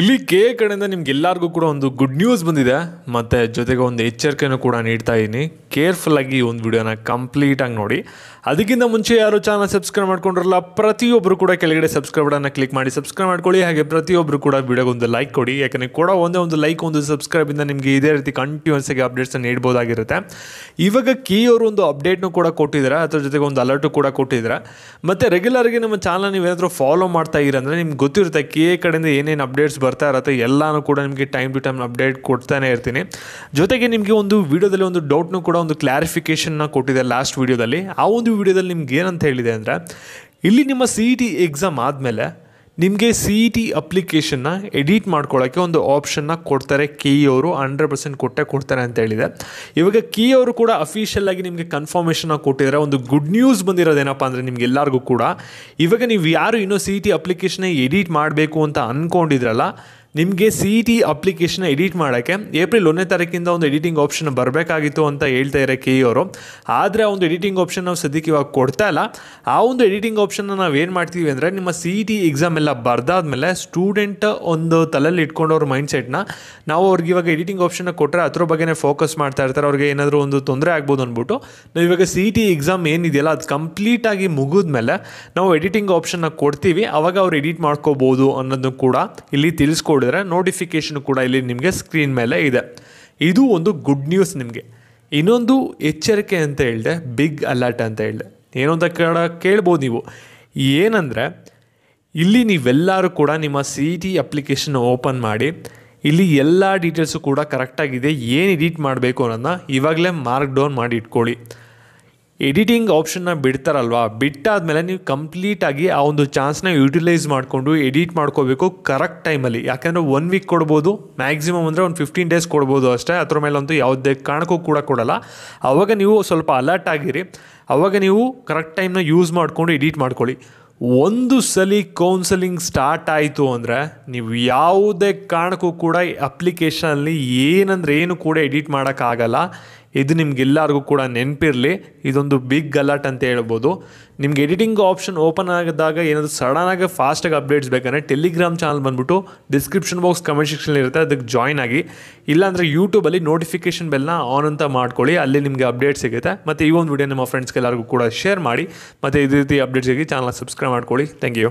ಇಲ್ಲಿ K A ಕಡೆಯಿಂದ ನಿಮ್ಗೆ ಎಲ್ಲರಿಗೂ ಕೂಡ ಒಂದು ಗುಡ್ ನ್ಯೂಸ್ ಬಂದಿದೆ ಮತ್ತು ಜೊತೆಗೆ ಒಂದು ಎಚ್ಚರಿಕೆಯನ್ನು ಕೂಡ ನೀಡ್ತಾ ಇದ್ದೀನಿ ಕೇರ್ಫುಲ್ಲಾಗಿ ಒಂದು ವಿಡಿಯೋನ ಕಂಪ್ಲೀಟಾಗಿ ನೋಡಿ ಅದಕ್ಕಿಂತ ಮುಂಚೆ ಯಾರು ಚಾನಲ್ ಸಬ್ಸ್ಕ್ರೈಬ್ ಮಾಡ್ಕೊಂಡ್ರಲ್ಲ ಪ್ರತಿಯೊಬ್ಬರು ಕೂಡ ಕೆಳಗಡೆ ಸಬ್ಸ್ಕ್ರೈಬ್ ಬಟನ್ನ ಕ್ಲಿಕ್ ಮಾಡಿ ಸಬ್ಸ್ಕ್ರೈಬ್ ಮಾಡ್ಕೊಳ್ಳಿ ಹಾಗೆ ಪ್ರತಿಯೊಬ್ಬರು ಕೂಡ ವಿಡಿಯೋಗೆ ಒಂದು ಲೈಕ್ ಕೊಡಿ ಯಾಕಂದರೆ ಕೂಡ ಒಂದೇ ಒಂದು ಲೈಕ್ ಒಂದು ಸಬ್ಸ್ಕ್ರೈಬಿಂದ ನಿಮಗೆ ಇದೇ ರೀತಿ ಕಂಟಿನ್ಯೂಸ್ ಆಗಿ ಅಪ್ಡೇಟ್ಸನ್ನು ನೀಡ್ಬೋದಾಗಿರುತ್ತೆ ಇವಾಗ ಕೆ ಅವರು ಒಂದು ಅಪ್ಡೇಟ್ನೂ ಕೂಡ ಕೊಟ್ಟಿದ್ದಾರೆ ಅದ್ರ ಜೊತೆಗೆ ಒಂದು ಅಲರ್ಟು ಕೂಡ ಕೊಟ್ಟಿದ್ದಾರೆ ಮತ್ತು ರೆಗ್ಯುಲರ್ಗೆ ನಮ್ಮ ಚಾನಲ್ ನೀವೇನಾದರೂ ಫಾಲೋ ಮಾಡ್ತಾ ಇರಂದ್ರೆ ನಿಮ್ಗೆ ಗೊತ್ತಿರುತ್ತೆ ಕೆ ಎ ಕಡೆಯಿಂದ ಏನೇನು ಅಪ್ಡೇಟ್ಸ್ ಬರ್ತಾ ಇರುತ್ತೆ ಎಲ್ಲನೂ ಕೂಡ ನಿಮಗೆ ಟೈಮ್ ಟು ಟೈಮ್ ಅಪ್ಡೇಟ್ ಕೊಡ್ತಾನೆ ಇರ್ತೀನಿ ಜೊತೆಗೆ ನಿಮಗೆ ಒಂದು ವೀಡಿಯೋದಲ್ಲಿ ಒಂದು ಡೌಟ್ನೂ ಕೂಡ ಒಂದು ಕ್ಲಾರಿಫಿಕೇಷನ್ನ ಕೊಟ್ಟಿದೆ ಲಾಸ್ಟ್ ವೀಡಿಯೋದಲ್ಲಿ ಆ ಒಂದು ವೀಡಿಯೋದಲ್ಲಿ ನಿಮ್ಗೆ ಏನಂತ ಹೇಳಿದೆ ಅಂದರೆ ಇಲ್ಲಿ ನಿಮ್ಮ C E e T exam ಆದಮೇಲೆ ನಿಮಗೆ ಸಿ ಇ ಟಿ ಅಪ್ಲಿಕೇಶನ್ನ ಎಡಿಟ್ ಮಾಡ್ಕೊಳ್ಳೋಕ್ಕೆ ಒಂದು ಆಪ್ಷನ್ನ ಕೊಡ್ತಾರೆ ಕೆ ಅವರು ಹಂಡ್ರೆಡ್ ಪರ್ಸೆಂಟ್ ಕೊಟ್ಟೆ ಕೊಡ್ತಾರೆ ಅಂತ ಹೇಳಿದೆ ಇವಾಗ ಕೆ ಅವರು ಕೂಡ ಅಫಿಷಿಯಲ್ ಆಗಿ ನಿಮಗೆ ಕನ್ಫರ್ಮೇಷನ್ನ ಕೊಟ್ಟಿದ್ದಾರೆ ಒಂದು ಗುಡ್ ನ್ಯೂಸ್ ಬಂದಿರೋದೇನಪ್ಪ ಅಂದರೆ ನಿಮ್ಗೆ ಎಲ್ಲರಿಗೂ ಕೂಡ ಇವಾಗ ನೀವು ಯಾರು ಇನ್ನೂ ಸಿ ಇ ಟಿ ಅಪ್ಲಿಕೇಶನ್ನ ಎಡಿಟ್ ಮಾಡಬೇಕು ಅಂತ ಅಂದ್ಕೊಂಡಿದ್ರಲ್ಲ ನಿಮಗೆ C E T application edit ಮಾಡೋಕ್ಕೆ ಏಪ್ರಿಲ್ ಒಂದನೇ ತಾರೀಕಿಂದ ಒಂದು ಎಡಿಟಿಂಗ್ ಆಪ್ಷನ್ ಬರಬೇಕಾಗಿತ್ತು ಅಂತ ಹೇಳ್ತಾ ಇರೋ ಕೆ ಅವರು ಆದರೆ ಆ ಒಂದು ಎಡಿಟಿಂಗ್ ಆಪ್ಷನ್ ನಾವು ಸದ್ಯಕ್ಕೆ ಇವಾಗ ಕೊಡ್ತಾ ಇಲ್ಲ ಆ ಒಂದು ಎಡಿಟಿಂಗ್ ಆಪ್ಷನ್ನ ನಾವು ಏನು ಮಾಡ್ತೀವಿ ಅಂದರೆ ನಿಮ್ಮ ಸಿ ಇ ಟಿ ಎಕ್ಸಾಮ್ ಎಲ್ಲ ಬರ್ದಾದ್ಮೇಲೆ ಸ್ಟೂಡೆಂಟ್ ಒಂದು ತಲೆಯಲ್ಲಿ ಇಟ್ಕೊಂಡು ಅವ್ರ ಮೈಂಡ್ಸೆಟ್ನ ನಾವು ಅವ್ರಿಗೆ ಇವಾಗ ಎಡಿಟಿಂಗ್ ಆಪ್ಷನ್ನ ಕೊಟ್ಟರೆ ಅದ್ರ ಬಗ್ಗೆ ಫೋಕಸ್ ಮಾಡ್ತಾ ಇರ್ತಾರೆ ಅವ್ರಿಗೆ ಏನಾದರೂ ಒಂದು ತೊಂದರೆ ಆಗ್ಬೋದು ಅಂದ್ಬಿಟ್ಟು ನಾವು ಇವಾಗ ಸಿ ಇ ಟಿ ಎಕ್ಸಾಮ್ ಏನಿದೆಯಲ್ಲ ಅದು ಕಂಪ್ಲೀಟಾಗಿ ಮುಗಿದ್ಮೇಲೆ ನಾವು ಎಡಿಟಿಂಗ್ ಆಪ್ಷನ್ನ ಕೊಡ್ತೀವಿ ಅವಾಗ ಅವ್ರು ಎಡಿಟ್ ಮಾಡ್ಕೋಬೋದು ಅನ್ನೋದನ್ನು ಕೂಡ ಇಲ್ಲಿ ತಿಳಿಸ್ಕೊಡ್ತಾರೆ ಮಾಡಿಸಿದ್ರೆ ನೋಟಿಫಿಕೇಷನ್ ಕೂಡ ಇಲ್ಲಿ ನಿಮಗೆ ಸ್ಕ್ರೀನ್ ಮೇಲೆ ಇದೆ ಇದು ಒಂದು ಗುಡ್ ನ್ಯೂಸ್ ನಿಮಗೆ ಇನ್ನೊಂದು ಎಚ್ಚರಿಕೆ ಅಂತ ಹೇಳಿದೆ ಬಿಗ್ ಅಲರ್ಟ್ ಅಂತ ಹೇಳಿದೆ ಏನು ಅಂತ ಕೇಳ ಕೇಳ್ಬೋದು ನೀವು ಏನಂದರೆ ಇಲ್ಲಿ ನೀವೆಲ್ಲರೂ ಕೂಡ ನಿಮ್ಮ ಸಿ ಟಿ ಅಪ್ಲಿಕೇಶನ್ ಓಪನ್ ಮಾಡಿ ಇಲ್ಲಿ ಎಲ್ಲ ಡೀಟೇಲ್ಸು ಕೂಡ ಕರೆಕ್ಟಾಗಿದೆ ಏನು ಎಡಿಟ್ ಮಾಡಬೇಕು ಅನ್ನೋದನ್ನ ಇವಾಗಲೇ ಮಾರ್ಕ್ ಡೌನ್ ಮಾಡಿ ಇಟ್ಕೊಳ್ಳಿ ಎಡಿಟಿಂಗ್ ಆಪ್ಷನ್ನ ಬಿಡ್ತಾರಲ್ವಾ ಬಿಟ್ಟಾದಮೇಲೆ ನೀವು ಕಂಪ್ಲೀಟಾಗಿ ಆ ಒಂದು ಚಾನ್ಸ್ನ ಯೂಟಿಲೈಸ್ ಮಾಡಿಕೊಂಡು ಎಡಿಟ್ ಮಾಡ್ಕೋಬೇಕು ಕರೆಕ್ಟ್ ಟೈಮಲ್ಲಿ ಯಾಕೆಂದರೆ ಒನ್ ವೀಕ್ ಕೊಡ್ಬೋದು ಮ್ಯಾಕ್ಸಿಮಮ್ ಅಂದರೆ ಒಂದು ಫಿಫ್ಟೀನ್ ಡೇಸ್ ಕೊಡ್ಬೋದು ಅಷ್ಟೇ ಅದ್ರ ಮೇಲಂತೂ ಯಾವುದೇ ಕಾರಣಕ್ಕೂ ಕೂಡ ಕೊಡಲ್ಲ ಆವಾಗ ನೀವು ಸ್ವಲ್ಪ ಅಲರ್ಟ್ ಆಗಿರಿ ಆವಾಗ ನೀವು ಕರೆಕ್ಟ್ ಟೈಮ್ನ ಯೂಸ್ ಮಾಡಿಕೊಂಡು ಎಡಿಟ್ ಮಾಡ್ಕೊಳ್ಳಿ ಒಂದು ಸಲ ಕೌನ್ಸಲಿಂಗ್ ಸ್ಟಾರ್ಟ್ ಆಯಿತು ಅಂದರೆ ನೀವು ಯಾವುದೇ ಕಾರಣಕ್ಕೂ ಕೂಡ ಅಪ್ಲಿಕೇಶನಲ್ಲಿ ಏನಂದ್ರೆ ಏನು ಕೂಡ ಎಡಿಟ್ ಮಾಡೋಕ್ಕಾಗಲ್ಲ ಇದು ನಿಮ್ಗೆಲ್ಲರಿಗೂ ಕೂಡ ನೆನಪಿರಲಿ ಇದೊಂದು ಬಿಗ್ ಅಲರ್ಟ್ ಅಂತ ಹೇಳ್ಬೋದು ನಿಮ್ಗೆ ಎಡಿಟಿಂಗ್ ಆಪ್ಷನ್ ಓಪನ್ ಆಗಿದಾಗ ಏನಾದರೂ ಸಡನ್ನಾಗಿ ಫಾಸ್ಟಾಗಿ ಅಪ್ಡೇಟ್ಸ್ ಬೇಕಂದರೆ ಟೆಲಿಗ್ರಾಮ್ ಚಾನಲ್ ಬಂದುಬಿಟ್ಟು ಡಿಸ್ಕ್ರಿಪ್ಷನ್ ಬಾಕ್ಸ್ ಕಮೆಂಟ್ ಸೆಕ್ಷನ್ ಇರುತ್ತೆ ಅದಕ್ಕೆ ಜಾಯ್ನ್ ಆಗಿ ಇಲ್ಲಾಂದರೆ ಯೂಟ್ಯೂಬಲ್ಲಿ ನೋಟಿಫಿಕೇಷನ್ ಬೆಲ್ನ ಆನ್ ಅಂತ ಮಾಡ್ಕೊಳ್ಳಿ ಅಲ್ಲಿ ನಿಮಗೆ ಅಪ್ಡೇಟ್ ಸಿಗುತ್ತೆ ಮತ್ತು ಈ ಒಂದು ವಿಡಿಯೋ ನಿಮ್ಮ ಫ್ರೆಂಡ್ಸ್ಗೆಲ್ಲರಿಗೂ ಕೂಡ ಶೇರ್ ಮಾಡಿ ಮತ್ತು ಇದೇ ರೀತಿ ಅಪ್ಡೇಟ್ಸಿಗೆ ಚಾನಲ್ ಸಬ್ಸ್ಕ್ರೈಬ್ ಮಾಡ್ಕೊಳ್ಳಿ ಥ್ಯಾಂಕ್ ಯು